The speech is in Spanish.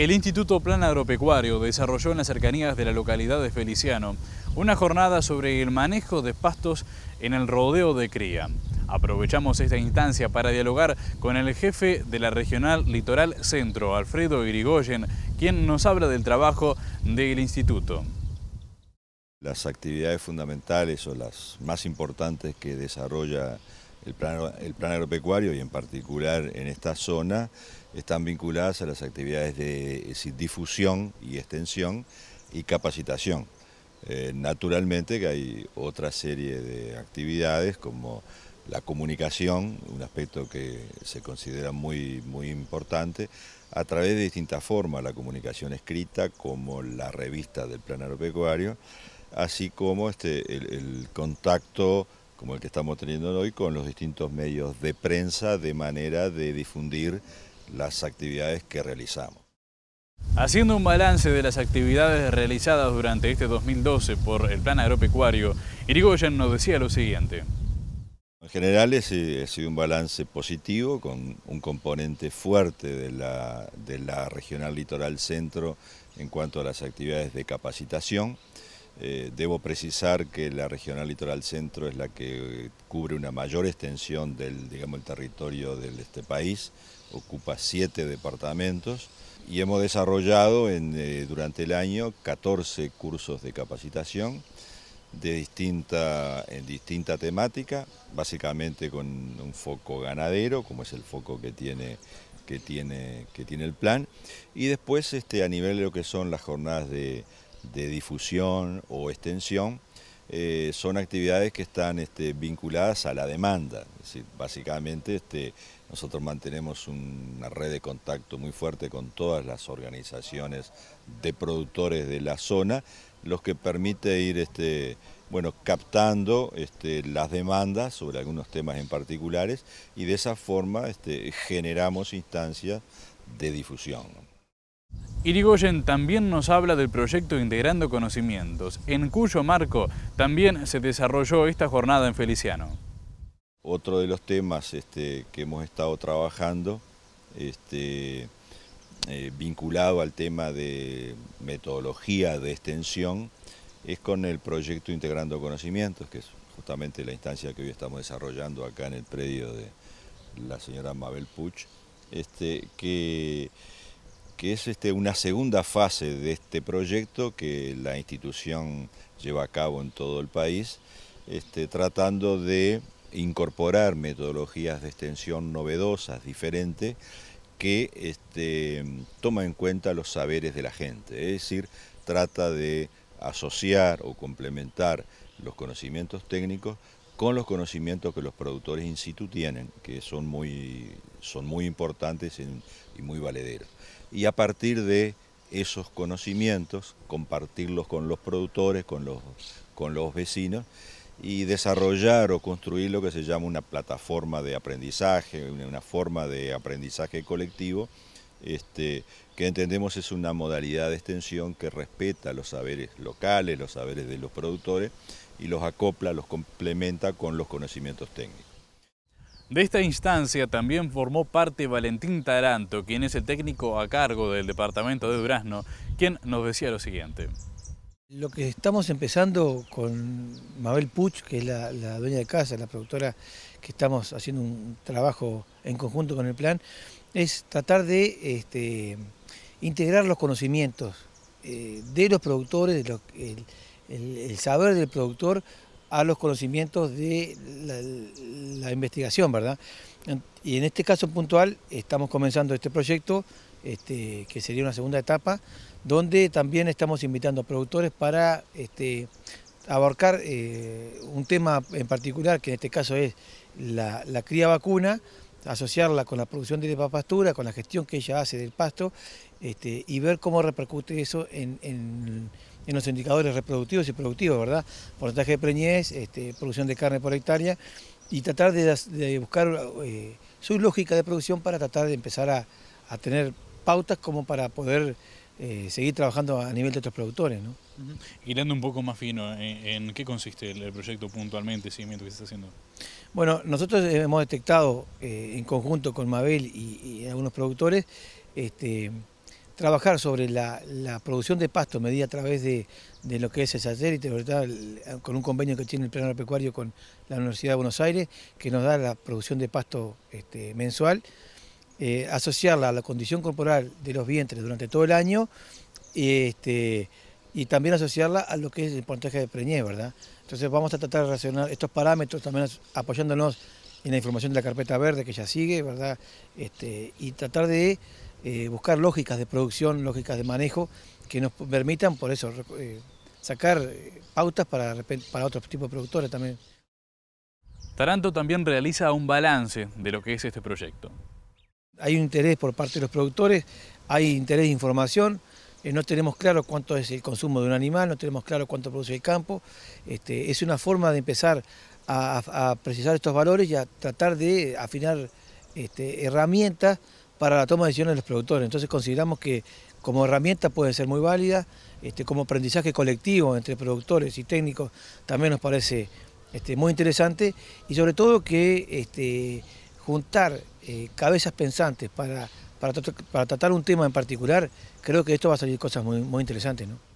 El Instituto Plan Agropecuario desarrolló en las cercanías de la localidad de Feliciano una jornada sobre el manejo de pastos en el rodeo de cría. Aprovechamos esta instancia para dialogar con el jefe de la Regional Litoral Centro, Alfredo Irigoyen, quien nos habla del trabajo del instituto. Las actividades fundamentales o las más importantes que desarrolla el plan, agropecuario y en particular en esta zona están vinculadas a las actividades de difusión y extensión y capacitación. Eh, naturalmente que hay otra serie de actividades como la comunicación, un aspecto que se considera muy, muy importante, a través de distintas formas, la comunicación escrita como la revista del plan agropecuario, así como este, el contacto como el que estamos teniendo hoy, con los distintos medios de prensa de manera de difundir las actividades que realizamos. Haciendo un balance de las actividades realizadas durante este 2012 por el Plan Agropecuario, Irigoyen nos decía lo siguiente. En general ha sido un balance positivo con un componente fuerte de la, de la regional litoral centro en cuanto a las actividades de capacitación. Eh, debo precisar que la Regional Litoral Centro es la que eh, cubre una mayor extensión del digamos, el territorio de este país, ocupa siete departamentos y hemos desarrollado en, eh, durante el año 14 cursos de capacitación de distinta, en distinta temática, básicamente con un foco ganadero, como es el foco que tiene que tiene, que tiene el plan, y después este, a nivel de lo que son las jornadas de de difusión o extensión, eh, son actividades que están este, vinculadas a la demanda. básicamente este, nosotros mantenemos una red de contacto muy fuerte con todas las organizaciones de productores de la zona, los que permite ir este, bueno, captando este, las demandas sobre algunos temas en particulares y de esa forma este, generamos instancias de difusión. Irigoyen también nos habla del proyecto Integrando Conocimientos, en cuyo marco también se desarrolló esta jornada en Feliciano. Otro de los temas este, que hemos estado trabajando, este, eh, vinculado al tema de metodología de extensión, es con el proyecto Integrando Conocimientos, que es justamente la instancia que hoy estamos desarrollando acá en el predio de la señora Mabel Puch, este, que que es este, una segunda fase de este proyecto que la institución lleva a cabo en todo el país, este, tratando de incorporar metodologías de extensión novedosas, diferentes, que este, toma en cuenta los saberes de la gente, es decir, trata de asociar o complementar los conocimientos técnicos con los conocimientos que los productores in situ tienen, que son muy, son muy importantes y muy valederos. Y a partir de esos conocimientos, compartirlos con los productores, con los vecinos, y desarrollar o construir lo que se llama una plataforma de aprendizaje, una forma de aprendizaje colectivo, este, que entendemos es una modalidad de extensión que respeta los saberes locales, los saberes de los productores y los acopla, los complementa con los conocimientos técnicos. De esta instancia también formó parte Valentín Taranto, quien es el técnico a cargo del departamento de Durazno, quien nos decía lo siguiente. Lo que estamos empezando con Mabel Puch, que es la dueña de casa, la productora, que estamos haciendo un trabajo en conjunto con el plan, es tratar de este, integrar los conocimientos eh, de los productores, el, saber del productor a los conocimientos de la, investigación, ¿verdad? Y en este caso puntual estamos comenzando este proyecto, este, que sería una segunda etapa, donde también estamos invitando a productores para este, abarcar eh, un tema en particular, que en este caso es la, la cría vacuna, asociarla con la producción de pastura, con la gestión que ella hace del pasto este, y ver cómo repercute eso en, los indicadores reproductivos y productivos, ¿verdad? Porcentaje de preñez, este, producción de carne por hectárea y tratar de, buscar eh, su lógica de producción para tratar de empezar a, tener pautas como para poder eh, seguir trabajando a nivel de otros productores. ¿no? Girando un poco más fino, ¿en, qué consiste el, proyecto puntualmente, el seguimiento que se está haciendo? Bueno, nosotros hemos detectado eh, en conjunto con Mabel y, algunos productores este, trabajar sobre la, producción de pasto medida a través de, lo que es el satélite, y con un convenio que tiene el Plano Pecuario con la Universidad de Buenos Aires, que nos da la producción de pasto este, mensual, eh, asociarla a la condición corporal de los vientres durante todo el año este, y también asociarla a lo que es el porcentaje de preñez, ¿verdad? Entonces vamos a tratar de relacionar estos parámetros, también apoyándonos en la información de la carpeta verde que ya sigue, ¿verdad? Este, y tratar de eh, buscar lógicas de producción, lógicas de manejo que nos permitan, por eso, eh, sacar eh, pautas para, para otros tipos de productores también. Taranto también realiza un balance de lo que es este proyecto. Hay un interés por parte de los productores, hay interés de información, eh, no tenemos claro cuánto es el consumo de un animal, no tenemos claro cuánto produce el campo. Este, es una forma de empezar a, precisar estos valores y a tratar de afinar este, herramientas para la toma de decisiones de los productores. Entonces consideramos que como herramienta puede ser muy válida, este, como aprendizaje colectivo entre productores y técnicos también nos parece muy interesante y sobre todo que juntar eh, cabezas pensantes para para, tratar un tema en particular, creo que esto va a salir cosas muy, muy interesantes. ¿no?